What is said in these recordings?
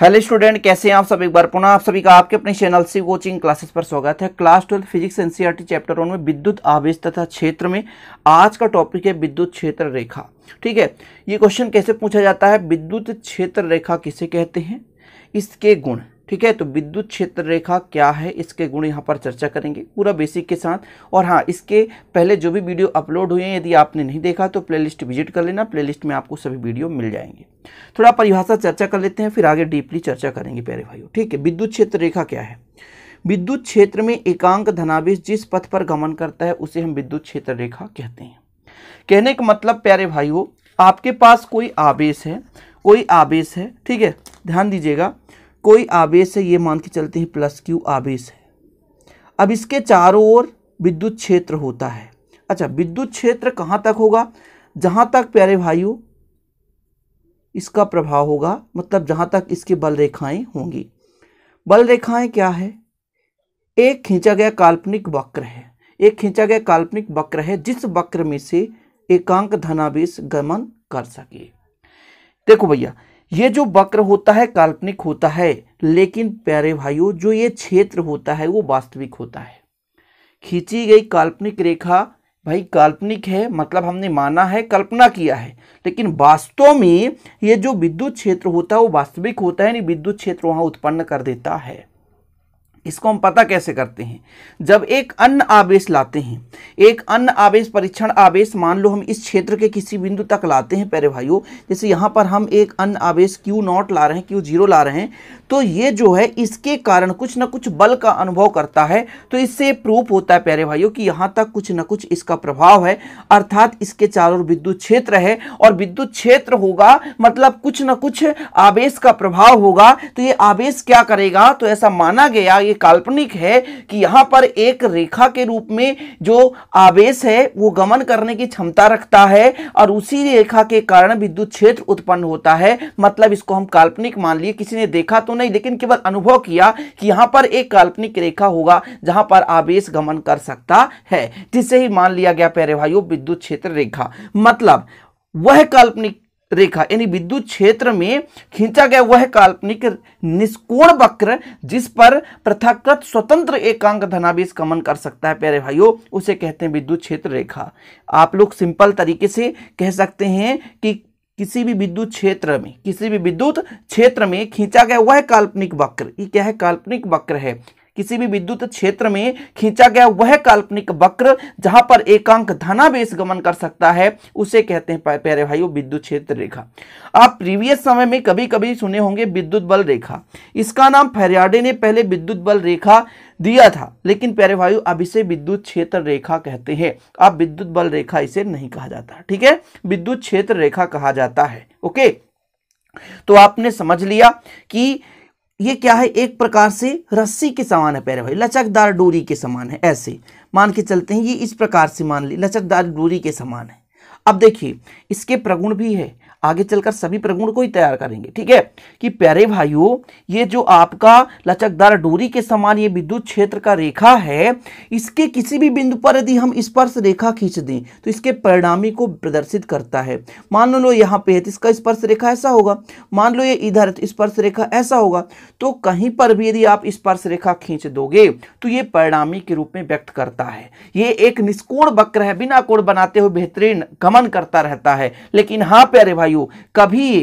hello student कैसे हैं आप सब एक बार पुनः आप सभी का आपके अपने चैनल से कोचिंग क्लासेस पर स्वागत है class twelfth physics NCERT chapter one में विद्युत आवेश तथा क्षेत्र में आज का टॉपिक है विद्युत क्षेत्र रेखा ठीक है ये क्वेश्चन कैसे पूछा जाता है विद्युत क्षेत्र रेखा किसे कहते हैं इसके गुण ठीक है तो विद्युत क्षेत्र रेखा क्या है इसके गुण यहाँ पर चर्चा करेंगे पूरा बेसिक के साथ और हाँ इसके पहले जो भी वीडियो अपलोड हुए हैं यदि आपने नहीं देखा तो प्लेलिस्ट विजिट कर लेना प्लेलिस्ट में आपको सभी वीडियो मिल जाएंगे थोड़ा परिभाषा चर्चा कर लेते हैं फिर आगे डीपली चर्चा करेंगे प्यारे भाइयों ठीक है विद्युत क्षेत्र रेखा क्या है विद्युत क्षेत्र में एकांक धनावेश जिस पथ पर गमन करता है उसे हम विद्युत क्षेत्र रेखा कहते हैं कहने का मतलब प्यारे भाइयों आपके पास कोई आवेश है कोई आवेश है ठीक है ध्यान दीजिएगा कोई आवेश है ये मान के चलते हैं प्लस क्यू आवेश है अब इसके चारों ओर विद्युत क्षेत्र होता है अच्छा विद्युत क्षेत्र कहाँ तक होगा जहाँ तक प्यारे भाइयों इसका प्रभाव होगा मतलब जहाँ तक इसके बल रेखाएं होंगी बल रेखाएं क्या है एक खींचा गया काल्पनिक वक्र है एक खींचा गया काल्पनिक वक्र है जिस वक्र में से एकांक धनावेश गमन कर सके देखो भैया ये जो वक्र होता है काल्पनिक होता है लेकिन प्यारे भाइयों जो ये क्षेत्र होता है वो वास्तविक होता है खींची गई काल्पनिक रेखा भाई काल्पनिक है मतलब हमने माना है कल्पना किया है लेकिन वास्तव में ये जो विद्युत क्षेत्र होता है वो वास्तविक होता है यानी विद्युत क्षेत्र वहाँ उत्पन्न कर देता है इसको हम पता कैसे करते हैं जब एक अन्य आवेश लाते हैं एक अन्य आवेश परीक्षण आवेश मान लो हम इस क्षेत्र के किसी बिंदु तक लाते हैं पेरे भाइयों जैसे यहाँ पर हम एक अन्य आवेश क्यू नॉट ला रहे हैं क्यू जीरो ला रहे हैं तो ये जो है इसके कारण कुछ ना कुछ बल का अनुभव करता है तो इससे प्रूफ होता है प्यारे भाइयों कि यहाँ तक कुछ ना कुछ इसका प्रभाव है अर्थात इसके चारों विद्युत क्षेत्र है और विद्युत क्षेत्र होगा मतलब कुछ ना कुछ आवेश का प्रभाव होगा तो ये आवेश क्या करेगा तो ऐसा माना गया ये ये काल्पनिक है कि यहां पर एक रेखा के रूप में जो आवेश है वो गमन करने की क्षमता रखता है और उसी रेखा के कारण विद्युत क्षेत्र उत्पन्न होता है मतलब इसको हम काल्पनिक मान लिए किसी ने देखा तो नहीं लेकिन केवल अनुभव किया कि यहां पर एक काल्पनिक रेखा होगा जहां पर आवेश गमन कर सकता है जिससे ही मान लिया गया प्यारे भाइयों विद्युत क्षेत्र रेखा मतलब वह काल्पनिक रेखा यानी विद्युत क्षेत्र में खींचा गया वह काल्पनिक निष्कोण वक्र जिस पर प्रथाकृत स्वतंत्र एकांक धनावेश कमन कर सकता है प्यारे भाइयों उसे कहते हैं विद्युत क्षेत्र रेखा आप लोग सिंपल तरीके से कह सकते हैं कि किसी भी विद्युत क्षेत्र में किसी भी विद्युत क्षेत्र में खींचा गया वह काल्पनिक वक्र ये क्या है काल्पनिक वक्र है किसी भी विद्युत क्षेत्र में खींचा गया वह काल्पनिक वक्र जहां पर एकांक धनावेश गमन कर सकता है उसे कहते हैं प्यारे भाइयों विद्युत क्षेत्र रेखा आप प्रीवियस समय में कभी कभी सुने होंगे विद्युत बल रेखा इसका नाम फेरियाडे ने पहले विद्युत बल रेखा दिया था लेकिन प्यारे भाइयों अब इसे विद्युत क्षेत्र रेखा कहते हैं अब विद्युत बल रेखा इसे नहीं कहा जाता ठीक है विद्युत क्षेत्र रेखा कहा जाता है ओके तो आपने समझ लिया कि ये क्या है एक प्रकार से रस्सी के समान है पैर भाई लचकदार डोरी के समान है ऐसे मान के चलते हैं ये इस प्रकार से मान ली लचकदार डोरी के समान है अब देखिए इसके प्रगुण भी है आगे चलकर सभी प्रगुण को ही तैयार करेंगे ठीक है कि प्यारे भाइयों ये जो आपका लचकदार डोरी के समान ये विद्युत क्षेत्र का रेखा है इसके किसी भी बिंदु पर यदि हम स्पर्श रेखा खींच दें तो इसके परिणामी को प्रदर्शित करता है मान लो यहाँ पे है तो इसका स्पर्श रेखा ऐसा होगा मान लो ये इधर तो स्पर्श रेखा ऐसा होगा तो कहीं पर भी यदि आप स्पर्श रेखा खींच दोगे तो ये परिणामी के रूप में व्यक्त करता है ये एक निष्कोण वक्र है बिना कोण बनाते हुए बेहतरीन गमन करता रहता है लेकिन हाँ प्यारे भाई वायु कभी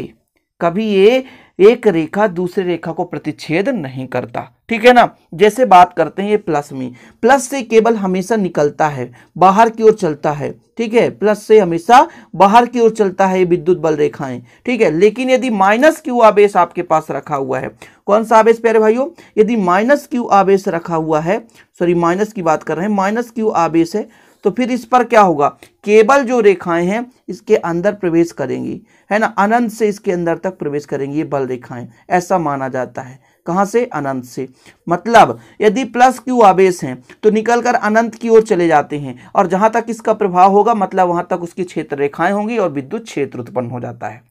कभी ये एक रेखा दूसरे रेखा को प्रतिच्छेद नहीं करता ठीक है ना जैसे बात करते हैं ये प्लस में प्लस से केवल हमेशा निकलता है बाहर की ओर चलता है ठीक है प्लस से हमेशा बाहर की ओर चलता है विद्युत बल रेखाएं ठीक है लेकिन यदि माइनस क्यू आवेश आपके पास रखा हुआ है कौन सा आवेश प्यारे भाइयों यदि माइनस क्यू आवेश रखा हुआ है सॉरी माइनस की बात कर रहे हैं माइनस क्यू आवेश है तो फिर इस पर क्या होगा केवल जो रेखाएं हैं इसके अंदर प्रवेश करेंगी है ना अनंत से इसके अंदर तक प्रवेश करेंगी ये बल रेखाएं ऐसा माना जाता है कहाँ से अनंत से मतलब यदि प्लस क्यू आवेश हैं तो निकलकर अनंत की ओर चले जाते हैं और जहां तक इसका प्रभाव होगा मतलब वहां तक उसकी क्षेत्र रेखाएं होंगी और विद्युत क्षेत्र उत्पन्न हो जाता है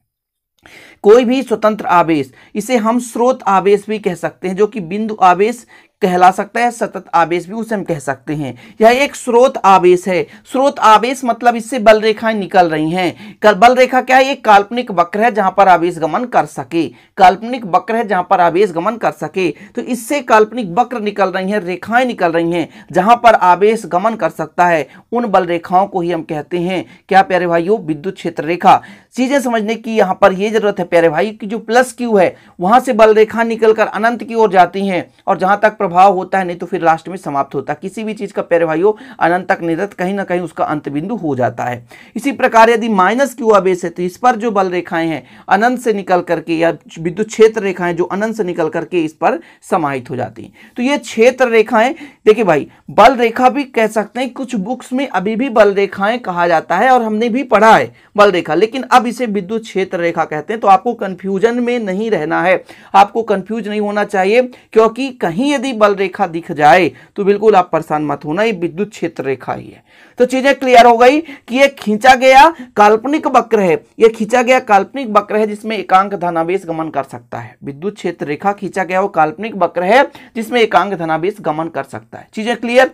कोई भी स्वतंत्र आवेश इसे हम स्रोत आवेश भी कह सकते हैं जो कि बिंदु आवेश कहला सकता है सतत आवेश भी उसे हम कह सकते हैं यह एक स्रोत आवेश है स्रोत आवेश मतलब इससे बल रेखाएं निकल रही हैं कल बल रेखा क्या है एक काल्पनिक वक्र है जहां पर आवेश गमन कर सके काल्पनिक वक्र है जहां पर आवेश गमन कर सके तो इससे काल्पनिक वक्र निकल रही हैं रेखाएं निकल रही हैं जहां पर आवेश गमन कर सकता है उन बल रेखाओं को ही हम कहते हैं क्या प्यारे भाइयों विद्युत क्षेत्र रेखा चीजें समझने की यहां पर यह जरूरत है प्यारे भाई की जो प्लस क्यू है वहां से बल रेखा निकलकर अनंत की ओर जाती है और जहां तक प्रभाव होता है नहीं तो फिर लास्ट में समाप्त होता है किसी भी चीज़ का पैरवायु अनंत तक निरत कहीं ना कहीं उसका अंत बिंदु हो जाता है इसी प्रकार यदि माइनस क्यू आवेश है तो इस पर जो बल रेखाएं हैं अनंत से निकल करके या विद्युत क्षेत्र रेखाएं जो अनंत से निकल करके इस पर समाहित हो जाती हैं तो ये क्षेत्र रेखाएं देखिए भाई बल रेखा भी कह सकते हैं कुछ बुक्स में अभी भी बल रेखाएं कहा जाता है और हमने भी पढ़ा है बल रेखा लेकिन अब इसे विद्युत क्षेत्र रेखा कहते हैं तो आपको कंफ्यूजन में नहीं रहना है आपको कंफ्यूज नहीं होना चाहिए क्योंकि कहीं यदि बल रेखा दिख जाए तो बिल्कुल आप परेशान मत होना ये विद्युत क्षेत्र रेखा ही है तो चीजें क्लियर हो गई कि ये खींचा गया काल्पनिक वक्र है ये खींचा गया काल्पनिक वक्र है जिसमें एकांक धनावेश गमन कर सकता है विद्युत क्षेत्र रेखा खींचा गया वो काल्पनिक वक्र है जिसमें एकांक धनावेश गमन कर सकता है चीजें क्लियर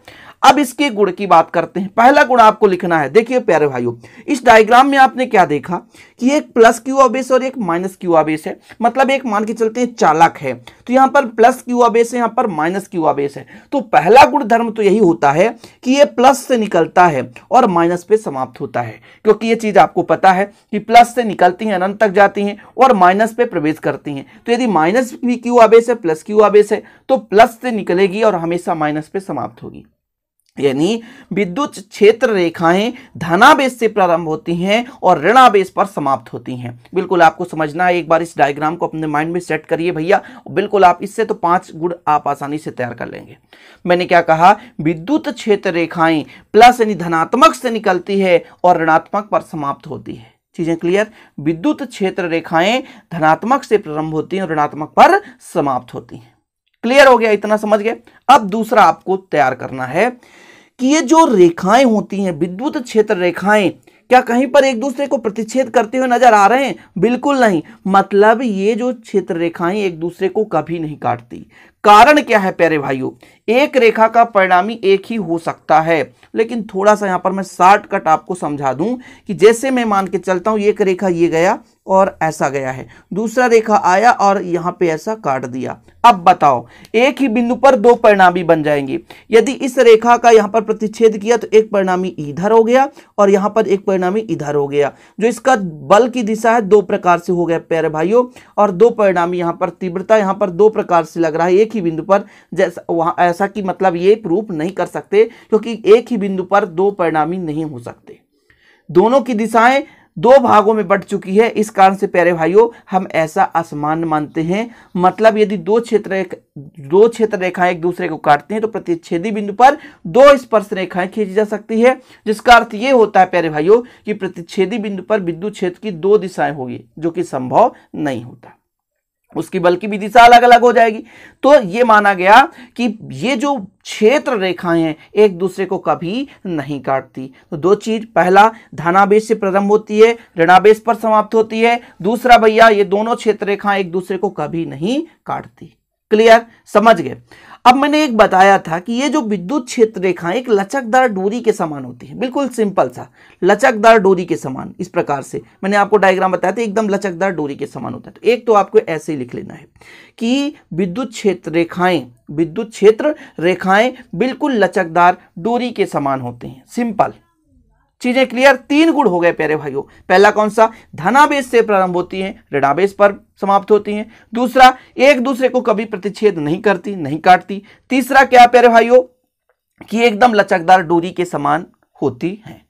अब इसके गुण की बात करते हैं पहला गुण आपको लिखना है देखिए प्यारे भाइयों इस डायग्राम में आपने क्या देखा कि एक प्लस क्यू आवेश और एक माइनस क्यू आवेश है मतलब एक मान के चलते हैं चालक है तो यहां पर प्लस क्यू आवेश है यहां पर माइनस क्यू आवेश है तो पहला गुण धर्म तो यही होता है कि ये प्लस से निकलता है है और माइनस पे समाप्त होता है क्योंकि ये चीज आपको पता है कि प्लस से निकलती हैं अनंत तक जाती हैं और माइनस पे प्रवेश करती हैं तो यदि माइनस भी क्यू आवेश है प्लस क्यू आवेश है तो प्लस से निकलेगी और हमेशा माइनस पे समाप्त होगी यानी विद्युत क्षेत्र रेखाएं धनावेश से प्रारंभ होती हैं और ऋणावेश पर समाप्त होती हैं बिल्कुल आपको समझना है एक बार इस डायग्राम को अपने माइंड में सेट करिए भैया बिल्कुल आप इससे तो पांच गुण आप आसानी से तैयार कर लेंगे मैंने क्या कहा विद्युत क्षेत्र रेखाएं प्लस यानी धनात्मक से निकलती है और ऋणात्मक पर समाप्त होती है चीजें क्लियर विद्युत क्षेत्र रेखाएं धनात्मक से प्रारंभ होती हैं और ऋणात्मक पर समाप्त होती हैं क्लियर हो गया इतना समझ गए अब दूसरा आपको तैयार करना है कि ये जो रेखाएं होती हैं विद्युत क्षेत्र रेखाएं क्या कहीं पर एक दूसरे को प्रतिच्छेद करते हुए नजर आ रहे हैं बिल्कुल नहीं मतलब ये जो क्षेत्र रेखाएं एक दूसरे को कभी नहीं काटती कारण क्या है प्यारे भाइयों एक रेखा का परिणामी एक ही हो सकता है लेकिन थोड़ा सा यहां पर मैं शार्ट कट आपको समझा दूं कि जैसे मैं मान के चलता हूं एक रेखा ये गया और ऐसा गया है दूसरा रेखा आया और यहां पे ऐसा काट दिया अब बताओ एक ही बिंदु पर दो परिणामी बन जाएंगे यदि इस रेखा का यहां पर प्रतिच्छेद किया तो एक परिणामी इधर हो गया और यहां पर एक परिणामी इधर हो गया जो इसका बल की दिशा है दो प्रकार से हो गया प्यारे भाइयों और दो परिणामी यहां पर तीव्रता यहां पर दो प्रकार से लग रहा है एक एक ही बिंदु पर जैसा ऐसा कि मतलब ये प्रूफ नहीं कर सकते क्योंकि एक ही बिंदु पर दो परिणामी नहीं हो सकते दोनों की दिशाएं दो भागों में बढ़ चुकी है इस कारण से प्यारे भाइयों हम ऐसा असमान मानते हैं मतलब यदि दो क्षेत्र दो क्षेत्र रेखाएं एक दूसरे को काटते हैं तो प्रतिच्छेदी बिंदु पर दो स्पर्श रेखाएं खींची जा सकती है जिसका अर्थ ये होता है प्यारे भाइयों कि प्रतिच्छेदी बिंदु पर विद्युत क्षेत्र की दो दिशाएं होगी जो कि संभव नहीं होता उसकी बल की भी दिशा अलग अलग हो जाएगी तो ये माना गया कि ये जो क्षेत्र रेखाएं हैं एक दूसरे को कभी नहीं काटती तो दो चीज पहला धनावेश से प्रारंभ होती है ऋणावेश पर समाप्त होती है दूसरा भैया ये दोनों क्षेत्र रेखाएं एक दूसरे को कभी नहीं काटती क्लियर समझ गए अब मैंने एक बताया था कि ये जो विद्युत क्षेत्र रेखा एक लचकदार डोरी के समान होती है बिल्कुल सिंपल सा लचकदार डोरी के समान इस प्रकार से मैंने आपको डायग्राम बताया था एकदम लचकदार डोरी के समान होता है तो एक तो आपको ऐसे ही लिख लेना है कि विद्युत क्षेत्र रेखाएं विद्युत क्षेत्र रेखाएं बिल्कुल लचकदार डोरी के समान होते हैं सिंपल चीजें क्लियर तीन गुण हो गए प्यारे भाइयों पहला कौन सा धनावेश से प्रारंभ होती है ऋणावेश पर समाप्त होती हैं दूसरा एक दूसरे को कभी प्रतिच्छेद नहीं करती नहीं काटती तीसरा क्या प्यारे भाइयों कि एकदम लचकदार डोरी के समान होती हैं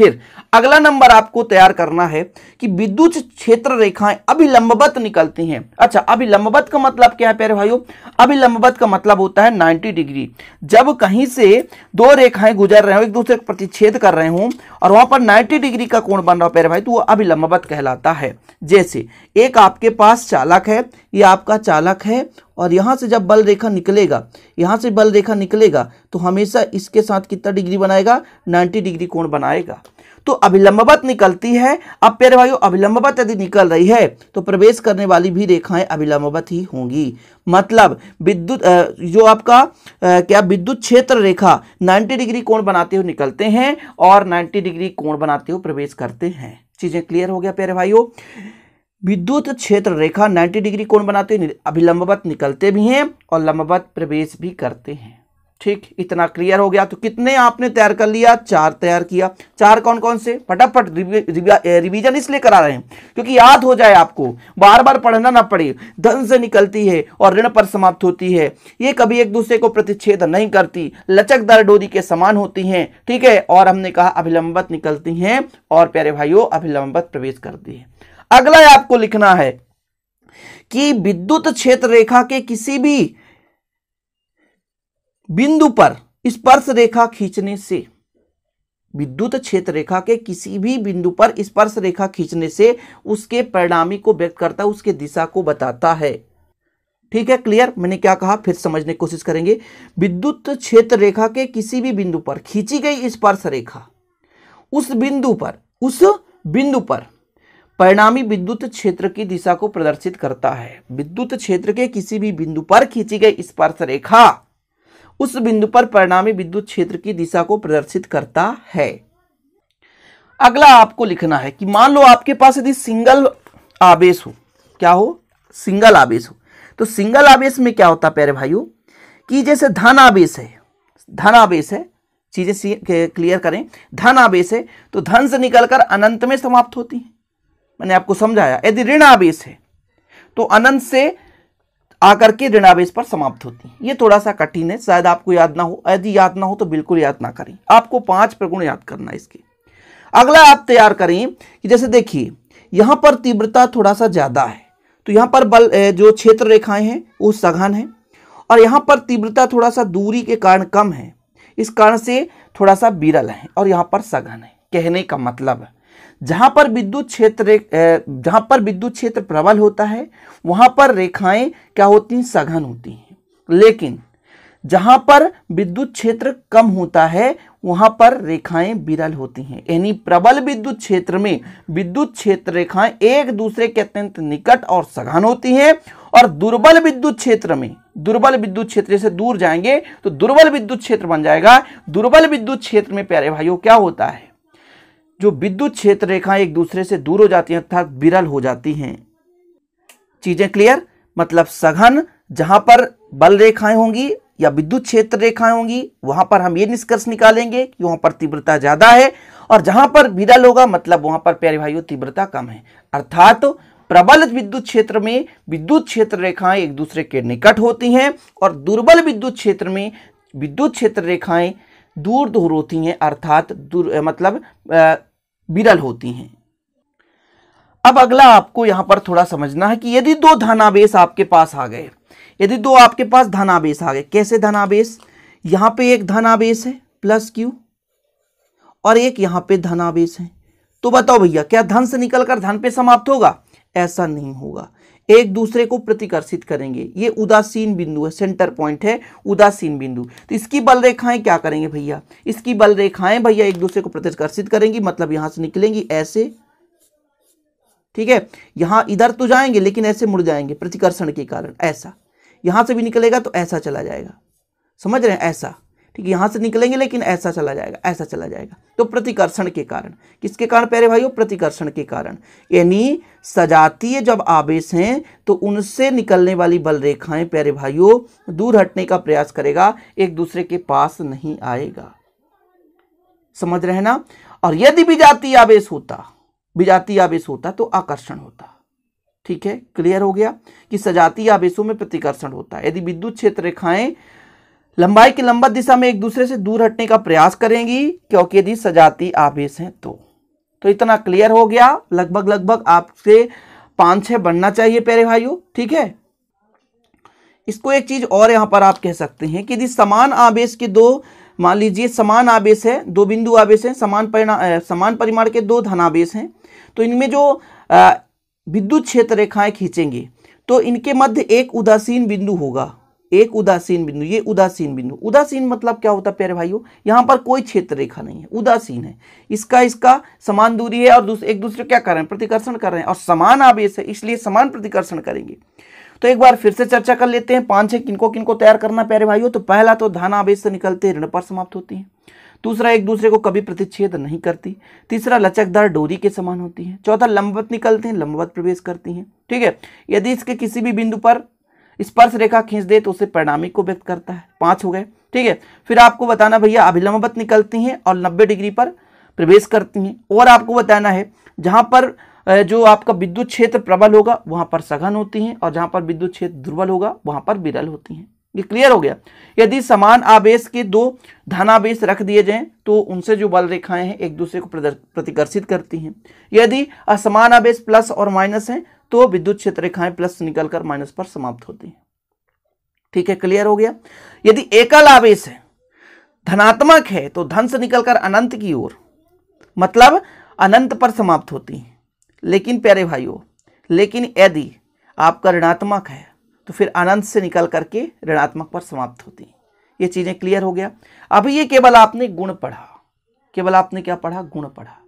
फिर अगला नंबर आपको तैयार करना है कि विद्युत क्षेत्र रेखाएं लंबवत निकलती हैं अच्छा अभिलंबवत का मतलब क्या है प्यारे भाइयों अभिलंबवत का मतलब होता है 90 डिग्री जब कहीं से दो रेखाएं गुजर रहे हो एक दूसरे का प्रतिच्छेद कर रहे हो और वहां पर 90 डिग्री का कोण बन रहा पैर भाई तो वो अभिलंबवत कहलाता है जैसे एक आपके पास चालक है ये आपका चालक है और यहाँ से जब बल रेखा निकलेगा यहाँ से बल रेखा निकलेगा तो हमेशा इसके साथ कितना डिग्री बनाएगा 90 डिग्री कोण बनाएगा तो अभिलंबवत निकलती है अब प्यारे भाइयों अभिलंबवत यदि निकल रही है तो प्रवेश करने वाली भी रेखाएं अभिलंबवत ही होंगी मतलब विद्युत जो आपका क्या विद्युत क्षेत्र रेखा 90 डिग्री कोण बनाते हुए निकलते हैं और 90 डिग्री कोण बनाते हुए प्रवेश करते हैं चीजें क्लियर हो गया प्यारे भाइयों विद्युत क्षेत्र रेखा नाइन्टी डिग्री कोण बनाते हुए अभिलंबवत निकलते भी हैं और लंबवत प्रवेश भी करते हैं ठीक इतना क्लियर हो गया तो कितने आपने तैयार कर लिया चार तैयार किया चार कौन कौन से फटाफट रिवीजन इसलिए करा रहे हैं क्योंकि याद हो जाए आपको बार बार पढ़ना ना पड़े धन से निकलती है और ऋण पर समाप्त होती है ये कभी एक दूसरे को प्रतिच्छेद नहीं करती लचकदार डोरी के समान होती हैं ठीक है और हमने कहा अभिलंबत निकलती हैं और प्यारे भाइयों अभिलंबत प्रवेश करती है अगला आपको लिखना है कि विद्युत क्षेत्र रेखा के किसी भी बिंदु पर स्पर्श रेखा खींचने से विद्युत क्षेत्र रेखा के किसी भी बिंदु पर स्पर्श रेखा खींचने से उसके परिणामी को व्यक्त करता है उसके दिशा को बताता है ठीक है क्लियर मैंने क्या कहा फिर समझने की कोशिश करेंगे विद्युत क्षेत्र रेखा के किसी भी बिंदु पर खींची गई स्पर्श रेखा उस बिंदु पर उस बिंदु पर परिणामी विद्युत क्षेत्र की दिशा को प्रदर्शित करता है विद्युत क्षेत्र के किसी भी बिंदु पर खींची गई स्पर्श रेखा उस बिंदु पर परिणामी विद्युत क्षेत्र की दिशा को प्रदर्शित करता है अगला आपको लिखना है कि मान लो आपके पास यदि सिंगल आवेश हो क्या हो सिंगल आवेश हो तो सिंगल आवेश में क्या होता प्यारे भाइयों कि जैसे धन आवेश है धन आवेश है चीजें क्लियर करें धन आवेश है तो धन से निकलकर अनंत में समाप्त होती है मैंने आपको समझाया यदि ऋण आवेश है तो अनंत से आकर के ऋणावेश पर समाप्त होती है ये थोड़ा सा कठिन है शायद आपको याद ना हो यदि याद ना हो तो बिल्कुल याद ना करें आपको पांच प्रगुण याद करना इसके अगला आप तैयार करें कि जैसे देखिए यहाँ पर तीव्रता थोड़ा सा ज़्यादा है तो यहाँ पर बल जो क्षेत्र रेखाएं हैं वो सघन है और यहाँ पर तीव्रता थोड़ा सा दूरी के कारण कम है इस कारण से थोड़ा सा बिरल है और यहाँ पर सघन है कहने का मतलब है जहां पर विद्युत क्षेत्र जहां पर विद्युत क्षेत्र प्रबल होता है वहां पर रेखाएं क्या होती हैं सघन होती हैं लेकिन जहां पर विद्युत क्षेत्र कम होता है वहां पर रेखाएं विरल होती हैं यानी प्रबल विद्युत क्षेत्र में विद्युत क्षेत्र रेखाएं एक दूसरे के अत्यंत निकट और सघन होती हैं और दुर्बल विद्युत क्षेत्र में दुर्बल विद्युत क्षेत्र से दूर जाएंगे तो दुर्बल विद्युत क्षेत्र बन जाएगा दुर्बल विद्युत क्षेत्र में प्यारे भाइयों क्या होता है जो विद्युत क्षेत्र रेखाएं एक दूसरे से दूर हो जाती हैं अर्थात विरल हो जाती हैं चीजें क्लियर मतलब सघन जहां पर बल रेखाएं होंगी या विद्युत क्षेत्र रेखाएं होंगी वहां पर हम ये निष्कर्ष निकालेंगे कि वहां पर तीव्रता ज्यादा है और जहां पर विरल होगा मतलब वहां पर प्यारे भाइयों तीव्रता कम है अर्थात तो प्रबल विद्युत क्षेत्र में विद्युत क्षेत्र रेखाएं एक दूसरे के निकट होती हैं और दुर्बल विद्युत क्षेत्र में विद्युत क्षेत्र रेखाएं दूर दूर होती हैं अर्थात दूर मतलब विरल होती हैं अब अगला आपको यहां पर थोड़ा समझना है कि यदि दो धनावेश आपके पास आ गए यदि दो आपके पास धनावेश आ गए कैसे धनावेश यहां पे एक धनावेश है प्लस क्यू और एक यहां पे धनावेश है तो बताओ भैया क्या धन से निकलकर धन पे समाप्त होगा ऐसा नहीं होगा एक दूसरे को प्रतिकर्षित करेंगे ये उदासीन बिंदु है सेंटर पॉइंट है उदासीन बिंदु तो इसकी बल रेखाएं क्या करेंगे भैया इसकी बल रेखाएं भैया एक दूसरे को प्रतिकर्षित करेंगी मतलब यहां से निकलेंगी ऐसे ठीक है यहां इधर तो जाएंगे लेकिन ऐसे मुड़ जाएंगे प्रतिकर्षण के कारण ऐसा यहां से भी निकलेगा तो ऐसा चला जाएगा समझ रहे हैं ऐसा ठीक है यहाँ से निकलेंगे लेकिन ऐसा चला जाएगा ऐसा चला जाएगा तो प्रतिकर्षण के कारण किसके कारण प्यारे भाइयों प्रतिकर्षण के कारण यानी सजातीय जब आवेश हैं तो उनसे निकलने वाली बल रेखाएं प्यारे भाइयों दूर हटने का प्रयास करेगा एक दूसरे के पास नहीं आएगा समझ रहे ना और यदि विजातीय आवेश होता विजातीय आवेश होता तो आकर्षण होता ठीक है क्लियर हो गया कि सजातीय आवेशों में प्रतिकर्षण होता है यदि विद्युत क्षेत्र रेखाएं लंबाई की लंबत दिशा में एक दूसरे से दूर हटने का प्रयास करेंगी क्योंकि यदि सजाती आवेश हैं तो तो इतना क्लियर हो गया लगभग लगभग आपसे पाँच छह बनना चाहिए प्यारे भाइयों ठीक है इसको एक चीज़ और यहाँ पर आप कह सकते हैं कि यदि समान आवेश के दो मान लीजिए समान आवेश है दो बिंदु आवेश है समान परिणाम समान परिमाण के दो धनावेश हैं तो इनमें जो विद्युत क्षेत्र रेखाएं खींचेंगे तो इनके मध्य एक उदासीन बिंदु होगा एक उदासीन बिंदु ये उदासीन बिंदु उदासीन मतलब क्या होता है प्यारे भाइयों यहां पर कोई क्षेत्र रेखा नहीं है उदासीन है इसका इसका समान दूरी है और दूस, एक दूसरे क्या कर रहे हैं प्रतिकर्षण कर रहे हैं और समान आवेश है इसलिए समान प्रतिकर्षण करेंगे तो एक बार फिर से चर्चा कर लेते हैं पांच है किनको किनको तैयार करना प्यारे भाइयों तो पहला तो धन आवेश से निकलते ऋण पर समाप्त होती है दूसरा एक दूसरे को कभी प्रतिच्छेद नहीं करती तीसरा लचकदार डोरी के समान होती है चौथा लंबवत निकलते हैं लंबवत प्रवेश करती हैं ठीक है यदि इसके किसी भी बिंदु पर स्पर्श रेखा खींच दे तो उसे परिणामी को व्यक्त करता है पांच हो गए ठीक है फिर आपको बताना भैया अभिलंबत निकलती हैं और नब्बे डिग्री पर प्रवेश करती हैं और आपको बताना है जहां पर जो आपका विद्युत क्षेत्र प्रबल होगा वहां पर सघन होती हैं और जहां पर विद्युत क्षेत्र दुर्बल होगा वहां पर विरल होती हैं ये क्लियर हो गया यदि समान आवेश के दो धनावेश रख दिए जाएं तो उनसे जो बल रेखाएं हैं एक दूसरे को प्रतिकर्षित करती हैं यदि असमान आवेश प्लस और माइनस हैं तो विद्युत क्षेत्र रेखाएं प्लस निकलकर माइनस पर समाप्त होती हैं ठीक है क्लियर हो गया यदि एकल आवेश है धनात्मक है तो धन से निकलकर अनंत की ओर मतलब अनंत पर समाप्त होती है लेकिन प्यारे भाइयों लेकिन यदि आपका ऋणात्मक है तो फिर अनंत से निकल करके ऋणात्मक पर समाप्त होती है ये चीज़ें क्लियर हो गया अभी ये केवल आपने गुण पढ़ा केवल आपने क्या पढ़ा गुण पढ़ा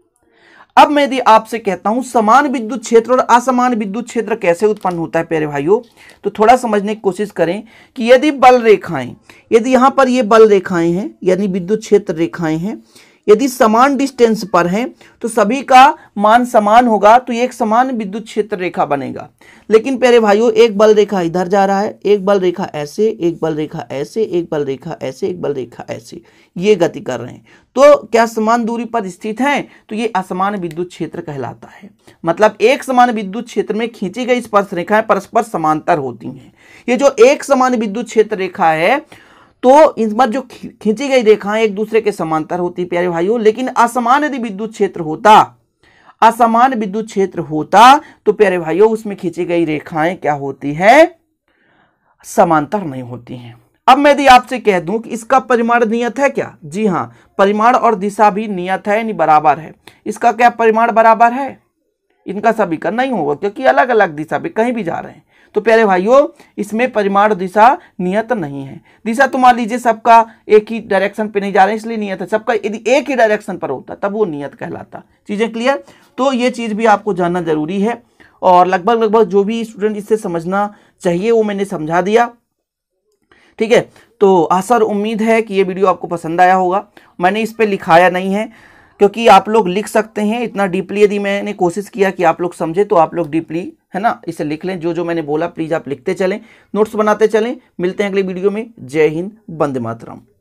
अब मैं यदि आपसे कहता हूं समान विद्युत क्षेत्र और असमान विद्युत क्षेत्र कैसे उत्पन्न होता है प्यारे भाइयों तो थोड़ा समझने की कोशिश करें कि यदि बल रेखाएं यदि यहां पर ये बल रेखाएं हैं यानी विद्युत क्षेत्र रेखाएं हैं यदि समान डिस्टेंस पर हैं तो सभी का मान समान होगा तो एक समान विद्युत क्षेत्र रेखा बनेगा लेकिन प्यारे भाइयों एक बल रेखा इधर जा रहा है एक बल रेखा ऐसे एक बल रेखा ऐसे एक बल रेखा ऐसे एक बल रेखा ऐसे ये गति कर रहे हैं तो क्या समान दूरी पर स्थित हैं तो ये असमान विद्युत क्षेत्र कहलाता है मतलब एक समान विद्युत क्षेत्र में खींची गई स्पर्श रेखाएं परस्पर समांतर होती हैं ये जो एक समान विद्युत क्षेत्र रेखा है तो इस बार जो खींची गई रेखाएं एक दूसरे के समांतर होती प्यारे भाइयों लेकिन असमान यदि विद्युत क्षेत्र होता असमान विद्युत क्षेत्र होता तो प्यारे भाइयों उसमें खींची गई रेखाएं क्या होती है समांतर नहीं होती हैं अब मैं यदि आपसे कह दूं कि इसका परिमाण नियत है क्या जी हाँ परिमाण और दिशा भी नियत है यानी बराबर है इसका क्या परिमाण बराबर है इनका का नहीं होगा क्योंकि अलग अलग दिशा भी कहीं भी जा रहे हैं तो प्यारे भाइयों इसमें परिमाण दिशा नियत नहीं है दिशा तो मान लीजिए सबका एक ही डायरेक्शन पे नहीं जा रहे इसलिए नियत है सबका यदि एक ही डायरेक्शन पर होता तब वो नियत कहलाता चीज़ें क्लियर तो ये चीज़ भी आपको जानना जरूरी है और लगभग लगभग जो भी स्टूडेंट इससे समझना चाहिए वो मैंने समझा दिया ठीक है तो असर उम्मीद है कि ये वीडियो आपको पसंद आया होगा मैंने इस पर लिखाया नहीं है क्योंकि आप लोग लिख सकते हैं इतना डीपली यदि मैंने कोशिश किया कि आप लोग समझे तो आप लोग डीपली है ना इसे लिख लें जो जो मैंने बोला प्लीज़ आप लिखते चलें नोट्स बनाते चलें मिलते हैं अगले वीडियो में जय हिंद बंदे मातरम